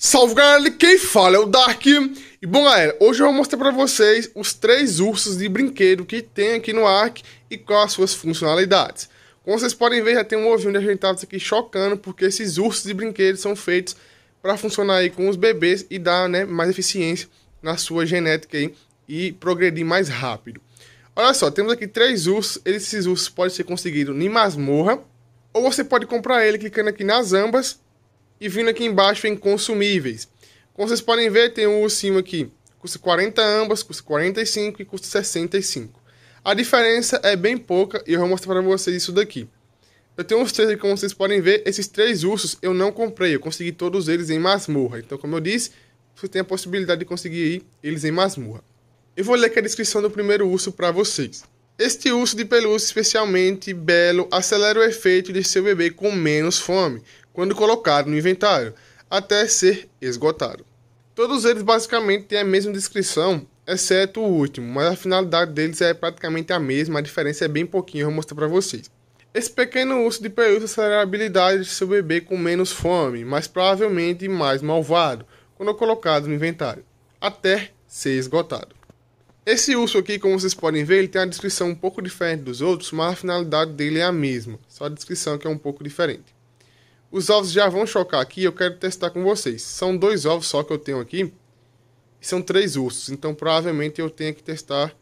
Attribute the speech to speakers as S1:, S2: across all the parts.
S1: Salve galera, quem fala é o Dark. E bom galera, hoje eu vou mostrar para vocês os três ursos de brinquedo que tem aqui no Ark e quais as suas funcionalidades. Como vocês podem ver, já tem um ovinho de ajeitados aqui chocando, porque esses ursos de brinquedo são feitos para funcionar aí com os bebês e dar né, mais eficiência na sua genética aí e progredir mais rápido. Olha só, temos aqui três ursos, esses ursos podem ser conseguidos em masmorra, ou você pode comprar ele clicando aqui nas ambas, e vindo aqui embaixo em consumíveis. Como vocês podem ver, tem um ursinho aqui. Custa 40 ambas, custa 45 e custa 65. A diferença é bem pouca e eu vou mostrar para vocês isso daqui. Eu tenho uns três aqui, como vocês podem ver. Esses três ursos eu não comprei. Eu consegui todos eles em masmorra. Então, como eu disse, você tem a possibilidade de conseguir eles em masmorra. Eu vou ler aqui a descrição do primeiro urso para vocês. Este urso de pelúcia especialmente belo acelera o efeito de seu bebê com menos fome, quando colocado no inventário, até ser esgotado. Todos eles basicamente têm a mesma descrição, exceto o último, mas a finalidade deles é praticamente a mesma, a diferença é bem pouquinho, eu vou mostrar para vocês. Esse pequeno urso de pelúcia será a habilidade de seu bebê com menos fome, mas provavelmente mais malvado, quando colocado no inventário, até ser esgotado. Esse urso aqui, como vocês podem ver, ele tem a descrição um pouco diferente dos outros, mas a finalidade dele é a mesma, só a descrição que é um pouco diferente. Os ovos já vão chocar aqui, eu quero testar com vocês. São dois ovos só que eu tenho aqui. São três ursos, então provavelmente eu tenho que testar,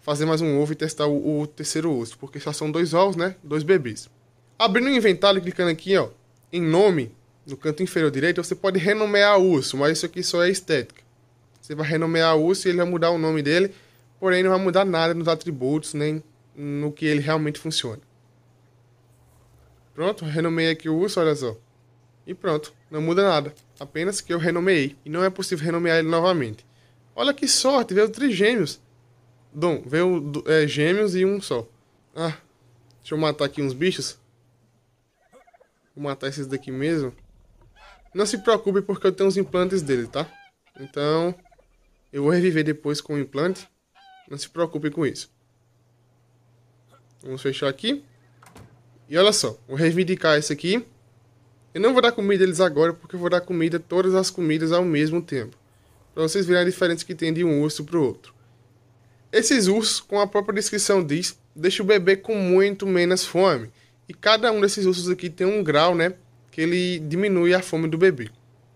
S1: fazer mais um ovo e testar o, o terceiro urso, porque só são dois ovos, né? Dois bebês. Abrindo o inventário e clicando aqui, ó, em nome, no canto inferior direito, você pode renomear o urso, mas isso aqui só é estética. Você vai renomear o urso e ele vai mudar o nome dele, porém não vai mudar nada nos atributos, nem no que ele realmente funciona. Pronto, renomeei aqui o urso, olha só. E pronto, não muda nada. Apenas que eu renomeei e não é possível renomear ele novamente. Olha que sorte, veio gêmeos Dom, veio é, gêmeos e um só. Ah, deixa eu matar aqui uns bichos. Vou matar esses daqui mesmo. Não se preocupe porque eu tenho os implantes dele, tá? Então, eu vou reviver depois com o implante. Não se preocupe com isso. Vamos fechar aqui. E olha só, vou reivindicar esse aqui. Eu não vou dar comida eles agora, porque eu vou dar comida todas as comidas ao mesmo tempo. Para vocês verem a diferença que tem de um urso para o outro. Esses ursos, como a própria descrição diz, deixa o bebê com muito menos fome. E cada um desses ursos aqui tem um grau, né? Que ele diminui a fome do bebê.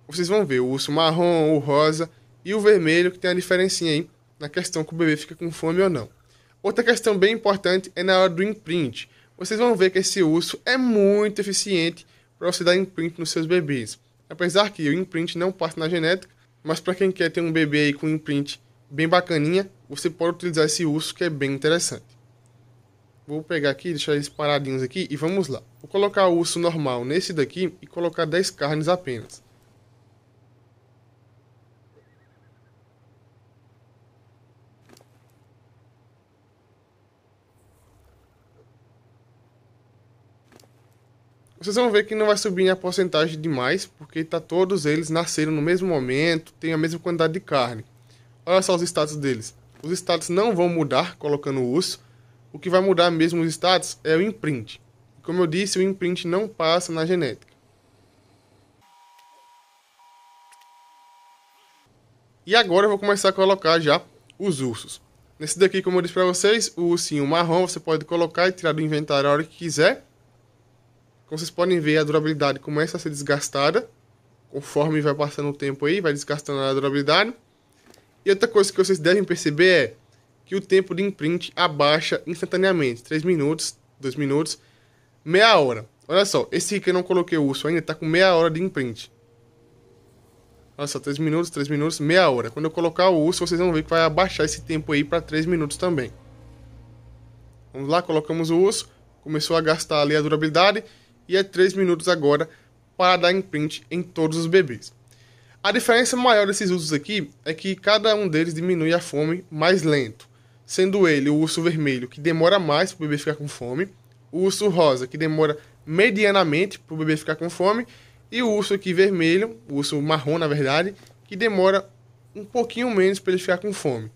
S1: Vocês vão ver o urso marrom, o rosa e o vermelho, que tem a diferencinha aí na questão que o bebê fica com fome ou não. Outra questão bem importante é na hora do imprint vocês vão ver que esse urso é muito eficiente para você dar imprint nos seus bebês. Apesar que o imprint não passa na genética, mas para quem quer ter um bebê aí com imprint bem bacaninha, você pode utilizar esse urso que é bem interessante. Vou pegar aqui, deixar eles paradinhos aqui e vamos lá. Vou colocar o urso normal nesse daqui e colocar 10 carnes apenas. Vocês vão ver que não vai subir a porcentagem demais, porque tá, todos eles nasceram no mesmo momento, têm a mesma quantidade de carne. Olha só os status deles. Os status não vão mudar colocando o urso. O que vai mudar mesmo os status é o imprint. Como eu disse, o imprint não passa na genética. E agora eu vou começar a colocar já os ursos. Nesse daqui, como eu disse para vocês, o ursinho marrom você pode colocar e tirar do inventário a hora que quiser. Como vocês podem ver, a durabilidade começa a ser desgastada. Conforme vai passando o tempo aí, vai desgastando a durabilidade. E outra coisa que vocês devem perceber é que o tempo de imprint abaixa instantaneamente. 3 minutos, 2 minutos, meia hora. Olha só, esse que eu não coloquei o urso ainda está com meia hora de imprint. Olha só, 3 minutos, 3 minutos, meia hora. Quando eu colocar o urso, vocês vão ver que vai abaixar esse tempo aí para 3 minutos também. Vamos lá, colocamos o urso. Começou a gastar ali a durabilidade e é 3 minutos agora para dar imprint em todos os bebês. A diferença maior desses ursos aqui é que cada um deles diminui a fome mais lento, sendo ele o urso vermelho que demora mais para o bebê ficar com fome, o urso rosa que demora medianamente para o bebê ficar com fome e o urso aqui vermelho, o urso marrom na verdade, que demora um pouquinho menos para ele ficar com fome.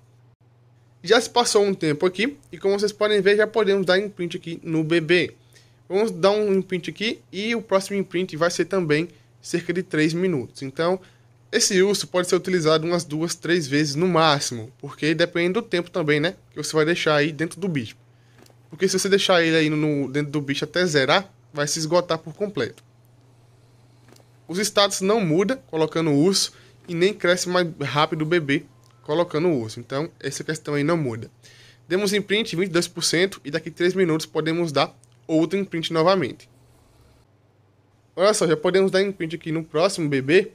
S1: Já se passou um tempo aqui e como vocês podem ver já podemos dar imprint aqui no bebê. Vamos dar um imprint aqui e o próximo imprint vai ser também cerca de 3 minutos. Então, esse urso pode ser utilizado umas duas, três vezes no máximo, porque depende do tempo também, né? Que você vai deixar aí dentro do bicho. Porque se você deixar ele aí no, dentro do bicho até zerar, vai se esgotar por completo. Os status não muda colocando o urso e nem cresce mais rápido o bebê colocando o urso. Então, essa questão aí não muda. Demos imprint 22% e daqui 3 minutos podemos dar outro imprint novamente. Olha só, já podemos dar imprint aqui no próximo bebê.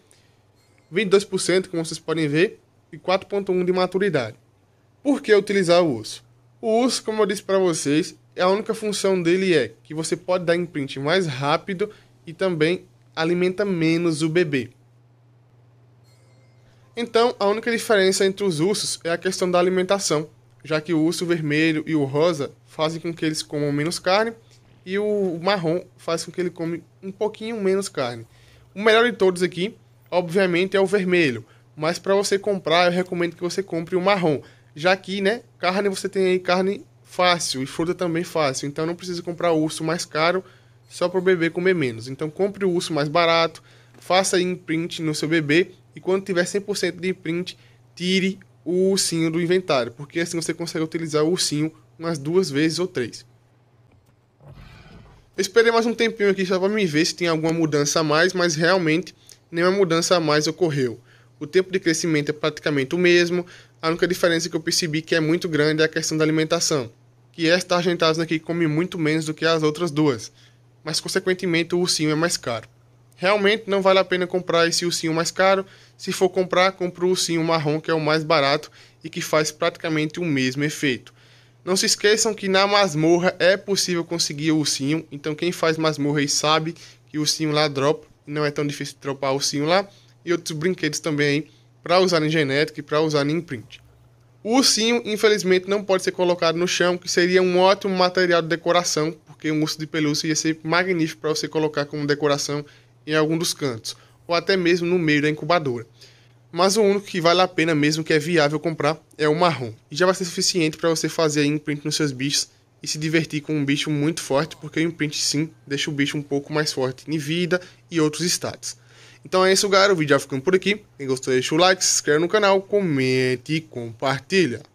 S1: 22%, como vocês podem ver, e 4.1 de maturidade. Por que utilizar o urso? O urso, como eu disse para vocês, a única função dele é que você pode dar imprint mais rápido e também alimenta menos o bebê. Então, a única diferença entre os ursos é a questão da alimentação, já que o urso vermelho e o rosa fazem com que eles comam menos carne e o marrom faz com que ele come um pouquinho menos carne. O melhor de todos aqui, obviamente, é o vermelho, mas para você comprar, eu recomendo que você compre o marrom. Já que, né, carne você tem aí carne fácil e fruta também fácil, então não precisa comprar o urso mais caro só para o bebê comer menos. Então compre o urso mais barato, faça imprint no seu bebê e quando tiver 100% de imprint, tire o ursinho do inventário, porque assim você consegue utilizar o ursinho umas duas vezes ou três. Eu esperei mais um tempinho aqui só para me ver se tem alguma mudança a mais, mas realmente nenhuma mudança a mais ocorreu. O tempo de crescimento é praticamente o mesmo, a única diferença que eu percebi que é muito grande é a questão da alimentação, que é esta argentasna aqui come muito menos do que as outras duas, mas consequentemente o ursinho é mais caro. Realmente não vale a pena comprar esse ursinho mais caro, se for comprar, compra o ursinho marrom que é o mais barato e que faz praticamente o mesmo efeito. Não se esqueçam que na masmorra é possível conseguir o ursinho. Então quem faz masmorra aí sabe que o ursinho lá dropa. Não é tão difícil dropar o ursinho lá. E outros brinquedos também para usar em genética e para usar em imprint. O ursinho, infelizmente, não pode ser colocado no chão, que seria um ótimo material de decoração, porque um urso de pelúcia ia ser magnífico para você colocar como decoração em algum dos cantos, ou até mesmo no meio da incubadora. Mas o único que vale a pena mesmo, que é viável comprar, é o marrom. E já vai ser suficiente para você fazer imprint nos seus bichos e se divertir com um bicho muito forte, porque o imprint sim deixa o bicho um pouco mais forte em vida e outros status. Então é isso, galera. O vídeo já ficando por aqui. Quem gostou, deixa o like, se inscreve no canal, comente e compartilha.